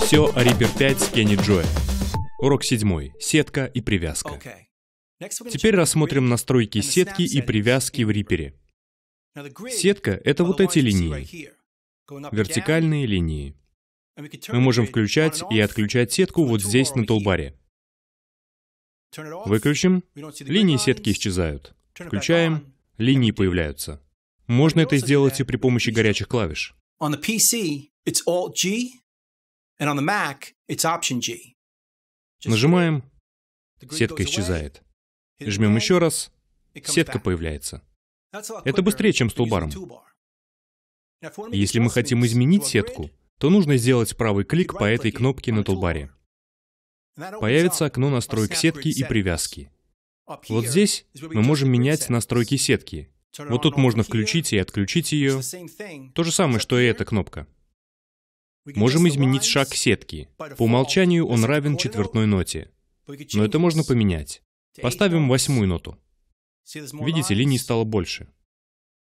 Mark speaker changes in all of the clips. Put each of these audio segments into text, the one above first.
Speaker 1: Все о Reaper 5 с Kenny Joy. Урок 7. Сетка и привязка. Теперь рассмотрим настройки сетки и привязки в Reaper. Сетка — это вот эти линии,
Speaker 2: вертикальные линии. Мы можем
Speaker 1: включать и отключать сетку вот здесь на толбаре. Выключим, линии сетки исчезают. Включаем, линии появляются. Можно это сделать и при помощи горячих клавиш.
Speaker 2: Нажимаем,
Speaker 1: сетка исчезает. Жмем еще раз, сетка появляется.
Speaker 2: Это быстрее, чем с
Speaker 1: Если мы хотим изменить сетку, то нужно сделать правый клик по этой кнопке на тулбаре. Появится окно настроек сетки и привязки. Вот здесь мы можем менять настройки сетки, вот тут можно включить и отключить ее. То же самое, что и эта кнопка. Можем изменить шаг сетки. По умолчанию он равен четвертной ноте. Но это можно поменять. Поставим восьмую ноту. Видите, линий стало больше.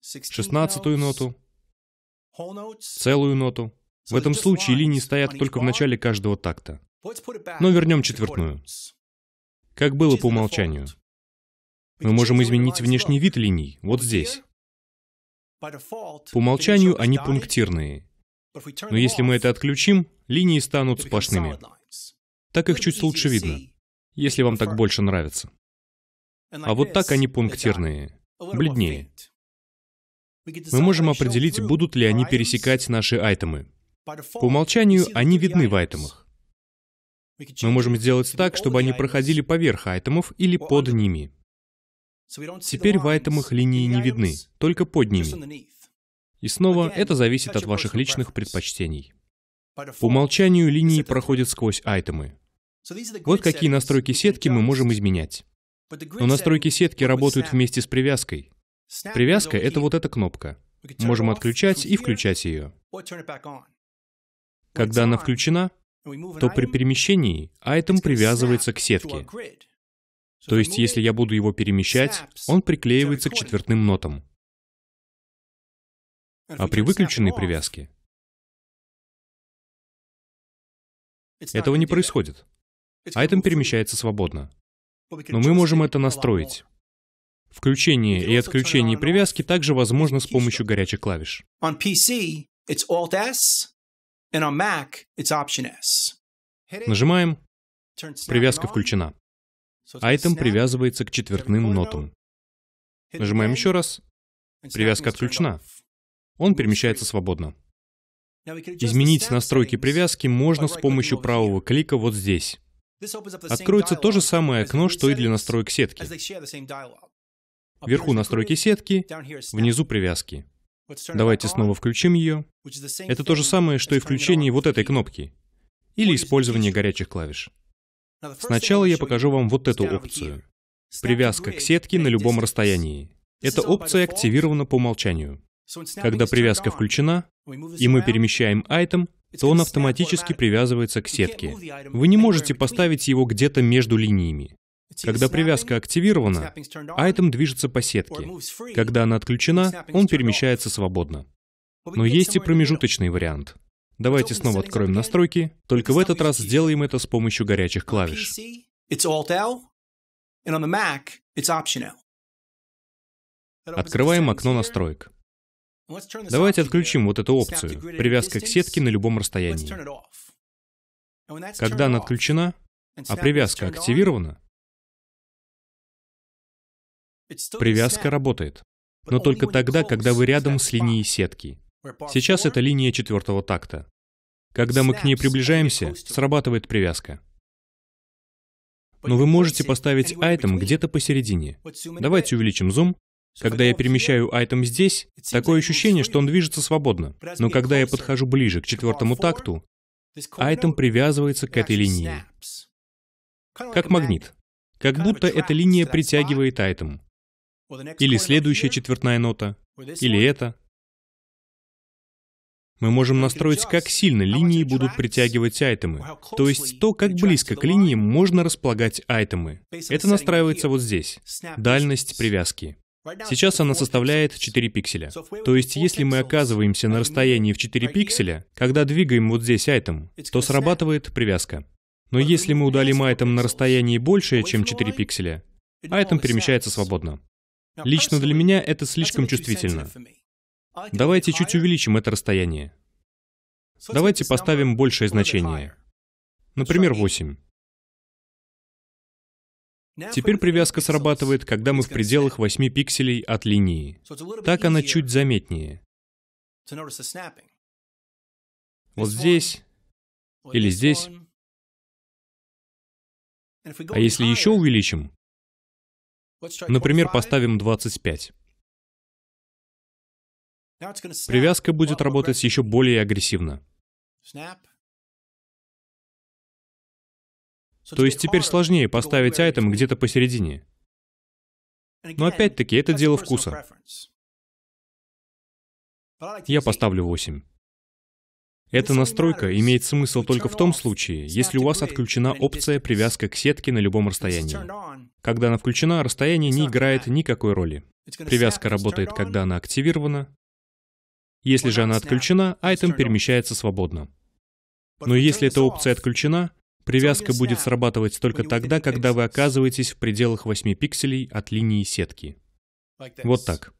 Speaker 1: Шестнадцатую ноту. Целую ноту. В этом случае линии стоят только в начале каждого такта. Но вернем четвертную. Как было по умолчанию. Мы можем изменить внешний вид линий, вот здесь. По умолчанию они пунктирные. Но если мы это отключим, линии станут сплошными. Так их чуть лучше видно, если вам так больше нравится. А вот так они пунктирные, бледнее. Мы можем определить, будут ли они пересекать наши айтемы. По умолчанию они видны в айтемах. Мы можем сделать так, чтобы они проходили поверх айтемов или под ними. Теперь поэтому их линии не видны, только под ними. И снова это зависит от ваших личных предпочтений. По умолчанию линии проходят сквозь айтемы. Вот какие настройки сетки мы можем изменять. Но настройки сетки работают вместе с привязкой. Привязка — это вот эта кнопка. Можем отключать и включать ее. Когда она включена, то при перемещении айтем привязывается к сетке. То есть, если я буду его перемещать, он приклеивается к четвертным нотам.
Speaker 3: А при выключенной привязке
Speaker 1: этого не происходит. Айтем перемещается свободно. Но мы можем это настроить. Включение и отключение привязки также возможно с помощью горячих клавиш.
Speaker 2: Нажимаем.
Speaker 1: Привязка включена. Айтем привязывается к четвертным нотам. Нажимаем еще раз. Привязка отключена. Он перемещается свободно.
Speaker 2: Изменить
Speaker 1: настройки привязки можно с помощью правого клика вот здесь. Откроется то же самое окно, что и для настроек сетки.
Speaker 2: Вверху настройки сетки, внизу привязки. Давайте снова включим ее. Это то же самое, что
Speaker 1: и включение вот этой кнопки. Или использование горячих клавиш. Сначала я покажу вам вот эту опцию. Привязка к сетке на любом расстоянии. Эта опция активирована по умолчанию.
Speaker 2: Когда привязка
Speaker 1: включена, и мы перемещаем айтем, то он автоматически привязывается к сетке. Вы не можете поставить его где-то между линиями. Когда привязка активирована, айтем движется по сетке. Когда она отключена, он перемещается свободно. Но есть и промежуточный вариант — Давайте снова откроем настройки, только в этот раз сделаем это с помощью горячих клавиш. Открываем окно настроек. Давайте отключим вот эту опцию, привязка к сетке на любом расстоянии. Когда она отключена, а привязка активирована, привязка работает, но только тогда, когда вы рядом с линией сетки. Сейчас это линия четвертого такта. Когда мы к ней приближаемся, срабатывает привязка. Но вы можете поставить айтем где-то посередине. Давайте увеличим зум. Когда я перемещаю айтем здесь, такое ощущение, что он движется свободно. Но когда я подхожу ближе к четвертому такту, айтем привязывается к этой линии. Как магнит. Как будто эта линия притягивает айтем. Или следующая четвертная нота. Или это мы можем настроить, как сильно линии будут притягивать айтемы, то есть то, как близко к линии можно располагать айтемы. Это настраивается вот здесь, дальность привязки. Сейчас она составляет 4 пикселя. То есть, если мы оказываемся на расстоянии в 4 пикселя, когда двигаем вот здесь айтем, то срабатывает привязка. Но если мы удалим айтем на расстоянии большее, чем 4 пикселя, айтем перемещается свободно. Лично для меня это слишком чувствительно. Давайте чуть увеличим это расстояние. Давайте поставим большее значение. Например, 8. Теперь привязка срабатывает, когда мы в пределах 8 пикселей от линии. Так она чуть заметнее. Вот здесь
Speaker 2: или здесь. А если
Speaker 3: еще увеличим,
Speaker 2: например, поставим
Speaker 3: 25,
Speaker 2: Привязка будет работать
Speaker 3: еще более агрессивно. То есть теперь сложнее поставить айтем где-то посередине. Но опять-таки, это дело вкуса.
Speaker 1: Я поставлю 8. Эта настройка имеет смысл только в том случае, если у вас отключена опция привязка к сетке на любом расстоянии. Когда она включена, расстояние не играет никакой роли. Привязка работает, когда она активирована, если же она отключена, айтем перемещается свободно. Но если эта опция отключена, привязка будет срабатывать только тогда, когда вы оказываетесь в пределах 8 пикселей от линии сетки. Вот так.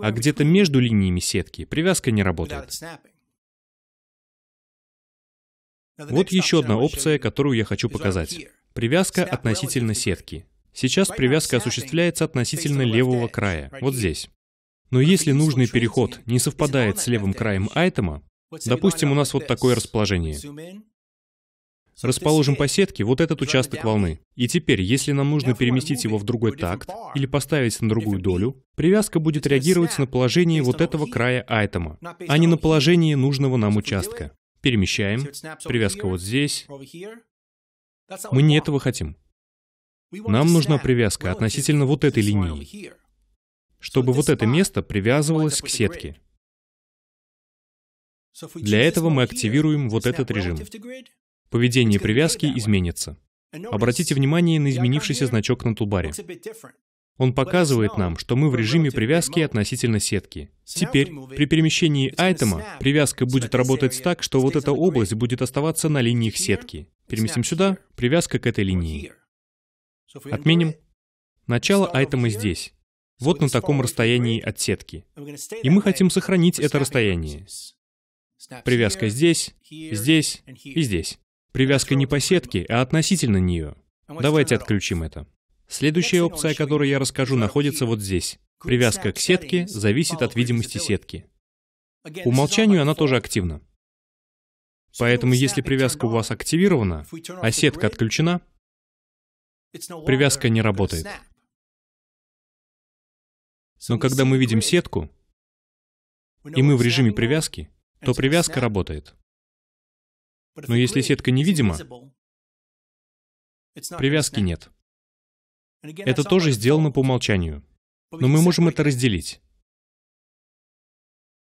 Speaker 2: А где-то между
Speaker 1: линиями сетки привязка не работает. Вот еще одна опция, которую я хочу показать. Привязка относительно сетки. Сейчас привязка осуществляется относительно левого края, вот здесь. Но если нужный переход не совпадает с левым краем айтема, допустим, у нас вот такое расположение. Расположим по сетке вот этот участок волны. И теперь, если нам нужно переместить его в другой такт или поставить на другую долю, привязка будет реагировать на положение вот этого края айтема, а не на положение нужного нам участка. Перемещаем. Привязка вот здесь. Мы не этого хотим.
Speaker 2: Нам нужна привязка
Speaker 1: относительно вот этой
Speaker 2: линии
Speaker 1: чтобы вот это место привязывалось к сетке. Для этого мы активируем вот этот режим. Поведение привязки изменится. Обратите внимание на изменившийся значок на тулбаре. Он показывает нам, что мы в режиме привязки относительно сетки. Теперь, при перемещении айтема, привязка будет работать так, что вот эта область будет оставаться на линиях сетки. Переместим сюда, привязка к этой линии. Отменим. Начало айтема здесь вот на таком расстоянии от сетки. И мы хотим сохранить это расстояние. Привязка здесь, здесь и здесь. Привязка не по сетке, а относительно нее. Давайте отключим это. Следующая опция, о которой я расскажу, находится вот здесь. Привязка к сетке зависит от видимости сетки. По умолчанию она тоже активна. Поэтому если привязка у вас активирована, а сетка отключена,
Speaker 3: привязка не работает. Но когда мы видим сетку, и мы в режиме привязки, то привязка работает. Но если сетка невидима, привязки нет. Это тоже сделано по умолчанию. Но мы можем это
Speaker 1: разделить.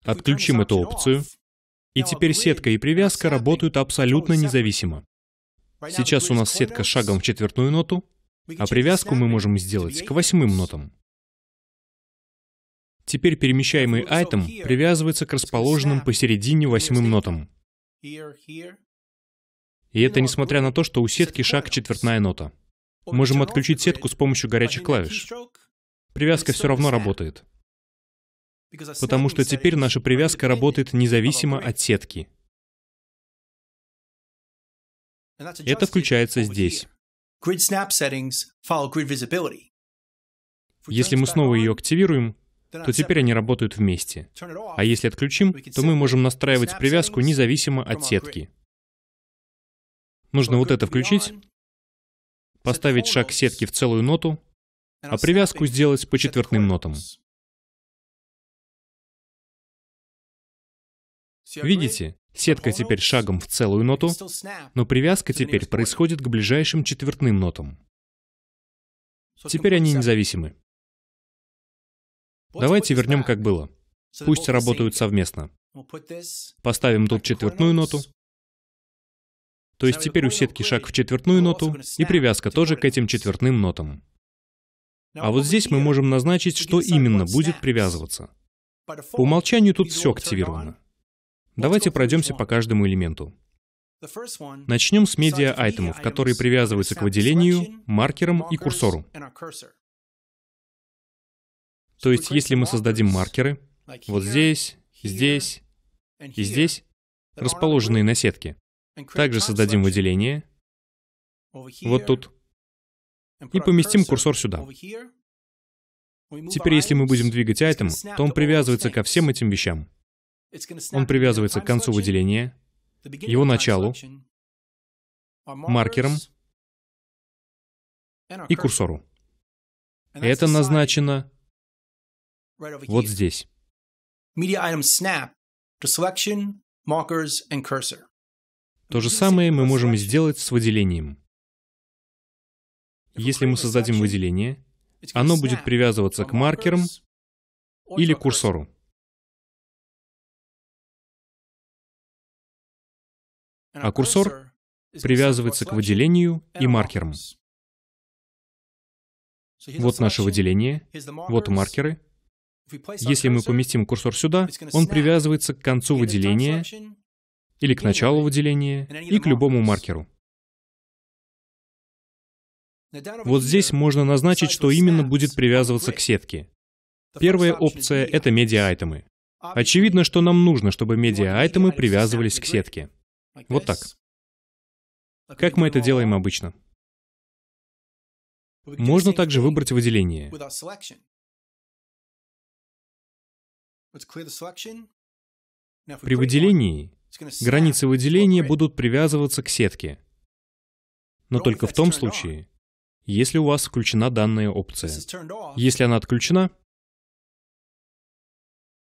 Speaker 1: Отключим эту опцию, и теперь сетка и привязка работают абсолютно независимо. Сейчас у нас сетка с шагом в четвертую ноту, а привязку мы можем сделать к восьмым нотам. Теперь перемещаемый айтем привязывается к расположенным посередине восьмым нотам. И это несмотря на то, что у сетки шаг четвертная нота. Можем отключить сетку с помощью горячих клавиш. Привязка все равно работает.
Speaker 3: Потому что теперь
Speaker 1: наша привязка работает независимо от сетки.
Speaker 2: Это
Speaker 3: включается здесь.
Speaker 1: Если мы снова ее активируем, то теперь они работают вместе. А если отключим, то мы можем настраивать привязку независимо от сетки. Нужно вот это включить,
Speaker 3: поставить шаг сетки в целую ноту, а привязку сделать по четвертным нотам. Видите, сетка
Speaker 1: теперь шагом в целую ноту, но привязка теперь происходит к ближайшим четвертным нотам. Теперь они независимы. Давайте вернем как было. Пусть работают совместно. Поставим тут четвертную ноту. То есть теперь у сетки шаг в четвертную ноту, и привязка тоже к этим четвертным нотам. А вот здесь мы можем назначить, что именно будет привязываться. По умолчанию тут все активировано. Давайте пройдемся по каждому элементу.
Speaker 2: Начнем с медиа-айтемов, которые
Speaker 1: привязываются к выделению, маркерам и курсору. То есть, если мы создадим маркеры, вот здесь, здесь и здесь, расположенные на сетке, также создадим выделение, вот тут, и поместим курсор сюда. Теперь, если мы будем двигать айтем, то он привязывается ко всем этим вещам.
Speaker 2: Он привязывается к концу
Speaker 1: выделения, его началу,
Speaker 2: маркерам и
Speaker 3: курсору. Это назначено
Speaker 2: вот здесь. То
Speaker 1: же самое мы можем сделать с выделением. Если мы создадим выделение, оно будет привязываться к маркерам
Speaker 3: или курсору.
Speaker 1: А курсор
Speaker 3: привязывается к выделению и маркерам.
Speaker 2: Вот наше
Speaker 1: выделение, вот маркеры — если мы поместим курсор сюда, он привязывается к концу выделения или к началу выделения и к любому маркеру. Вот здесь можно назначить, что именно будет привязываться к сетке. Первая опция — это медиа-айтемы. Очевидно, что нам нужно, чтобы медиа-айтемы привязывались к сетке. Вот так. Как мы это делаем обычно?
Speaker 3: Можно также выбрать выделение.
Speaker 2: При выделении
Speaker 1: границы выделения будут привязываться к сетке, но только в том случае, если у вас включена данная опция. Если она отключена,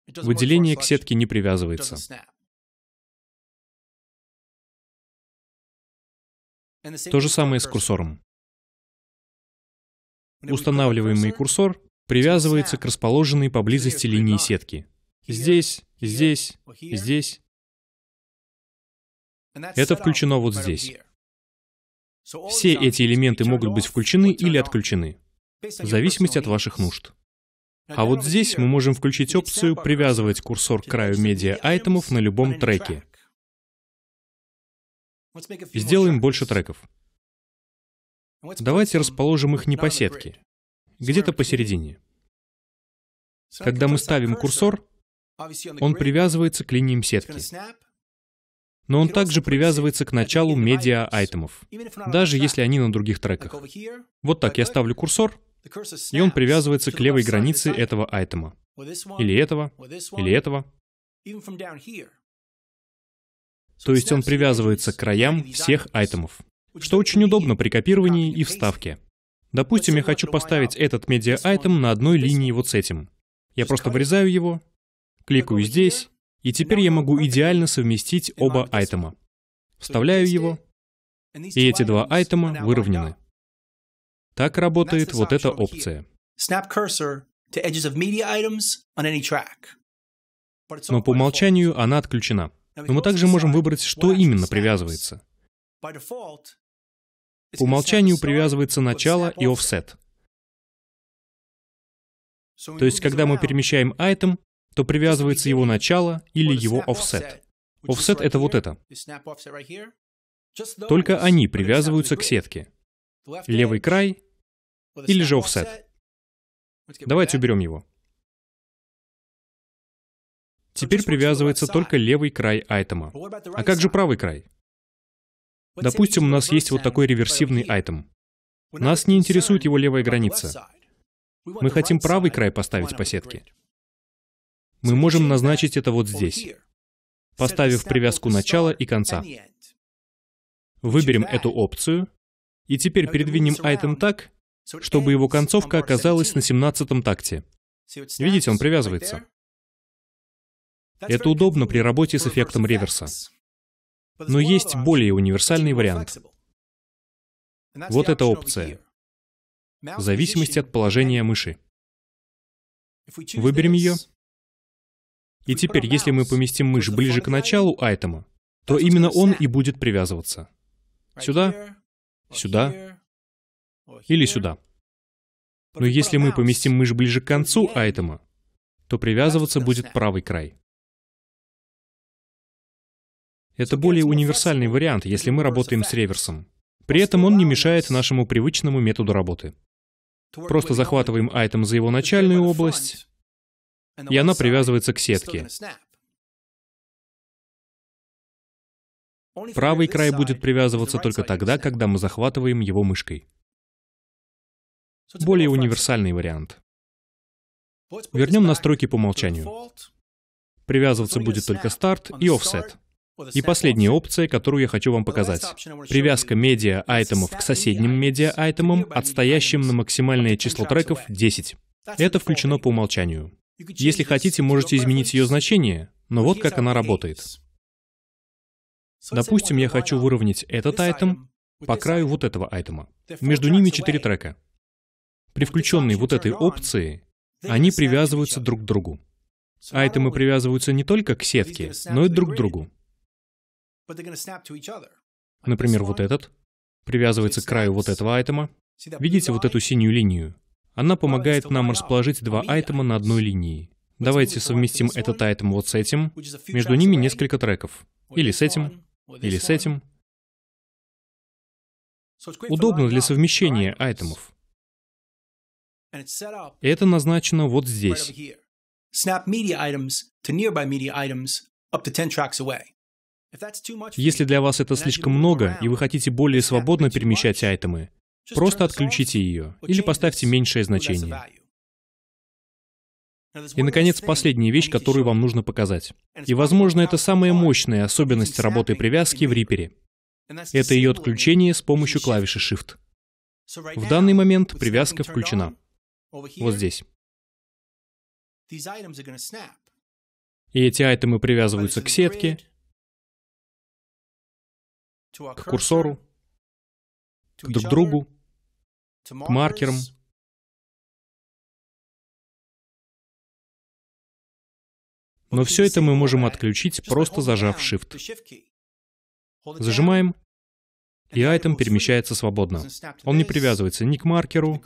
Speaker 2: выделение к сетке не привязывается.
Speaker 3: То же самое с курсором.
Speaker 1: Устанавливаемый курсор привязывается к расположенной поблизости линии сетки здесь, здесь, здесь.
Speaker 2: Это включено вот здесь. Все
Speaker 1: эти элементы могут быть включены или отключены, в зависимости от ваших нужд. А вот здесь мы можем включить опцию «Привязывать курсор к краю медиа-айтемов на любом треке». Сделаем больше треков. Давайте расположим их не по сетке, где-то посередине.
Speaker 2: Когда мы ставим
Speaker 1: курсор, он привязывается к линиям сетки. Но он также привязывается к началу медиа-айтемов, даже если они на других треках. Вот так я ставлю курсор, и он привязывается к левой границе этого айтема. Или этого, или этого. То есть он привязывается к краям всех айтемов, что очень удобно при копировании и вставке. Допустим, я хочу поставить этот медиа-айтем на одной линии вот с этим. Я просто вырезаю его, кликаю здесь, и теперь я могу идеально совместить оба айтема. Вставляю его, и эти два айтема выровнены. Так работает вот эта опция. Но по умолчанию она отключена. Но мы также можем выбрать, что именно привязывается. По умолчанию привязывается начало и офсет. То есть, когда мы перемещаем айтем, то привязывается его начало или его offset. Offset — это вот это. Только они привязываются к сетке. Левый край или же offset. Давайте уберем его.
Speaker 3: Теперь привязывается только левый край айтема. А как
Speaker 1: же правый край? Допустим, у нас есть вот такой реверсивный айтем. Нас не интересует его левая граница. Мы хотим правый край поставить по сетке мы можем назначить это вот здесь, поставив привязку начала и конца. Выберем эту опцию, и теперь передвинем айтем так, чтобы его концовка оказалась на 17 такте. Видите, он привязывается. Это удобно при работе с эффектом реверса. Но есть более универсальный вариант. Вот эта опция. В зависимости от положения мыши. Выберем ее, и теперь, если мы поместим мышь ближе к началу айтема, то именно он и будет привязываться. Сюда, сюда или сюда. Но если мы поместим мышь ближе к концу айтема, то привязываться будет правый край. Это более универсальный вариант, если мы работаем с реверсом. При этом он не мешает нашему привычному методу работы. Просто захватываем айтем за его начальную область,
Speaker 2: и она привязывается к сетке. Правый край
Speaker 1: будет привязываться только тогда, когда мы захватываем его мышкой. Более универсальный вариант. Вернем настройки по умолчанию. Привязываться будет только старт и офсет. И последняя опция, которую я хочу вам показать. Привязка медиа-айтемов к соседним медиа-айтемам, отстоящим на максимальное число треков 10. Это включено по умолчанию. Если хотите, можете изменить ее значение, но вот как она работает. Допустим, я хочу выровнять этот айтем по краю вот этого айтема. Между ними четыре трека. При включенной вот этой опции они привязываются друг к другу. Айтемы привязываются не только к сетке, но и друг к другу. Например, вот этот привязывается к краю вот этого айтема. Видите вот эту синюю линию? Она помогает нам расположить два айтема на одной линии. Давайте совместим этот айтем вот с этим. Между ними несколько треков. Или с этим, или с этим. Удобно для совмещения айтемов.
Speaker 2: И
Speaker 1: это назначено вот здесь. Если для вас это слишком много, и вы хотите более свободно перемещать айтемы, Просто отключите ее или поставьте меньшее значение. И, наконец, последняя вещь, которую вам нужно показать. И, возможно, это самая мощная особенность работы привязки в Reaper. Это ее отключение с помощью клавиши Shift. В данный момент привязка включена. Вот здесь.
Speaker 2: И
Speaker 3: эти айтемы привязываются к сетке, к курсору, к друг другу, к маркерам,
Speaker 1: но все это мы можем отключить, просто зажав Shift. Зажимаем, и айтем перемещается свободно. Он не привязывается ни к маркеру,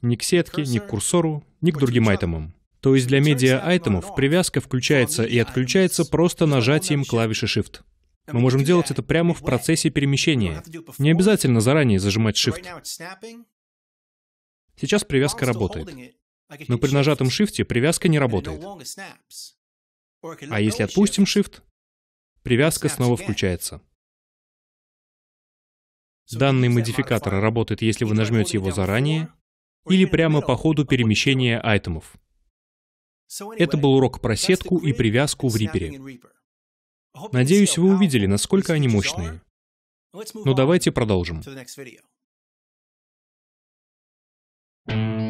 Speaker 1: ни к сетке, ни к курсору, ни к другим айтемам. То есть для медиа-айтемов привязка включается и отключается просто нажатием клавиши Shift. Мы можем делать это прямо в процессе перемещения. Не обязательно заранее зажимать Shift. Сейчас привязка работает. Но при нажатом Shift привязка не работает. А если отпустим Shift, привязка снова включается. Данный модификатор работает, если вы нажмете его заранее или прямо по ходу перемещения айтемов. Это был урок про сетку и привязку в Reaper. Надеюсь, вы увидели, насколько они мощные.
Speaker 3: Но
Speaker 2: ну, давайте продолжим. Thank you.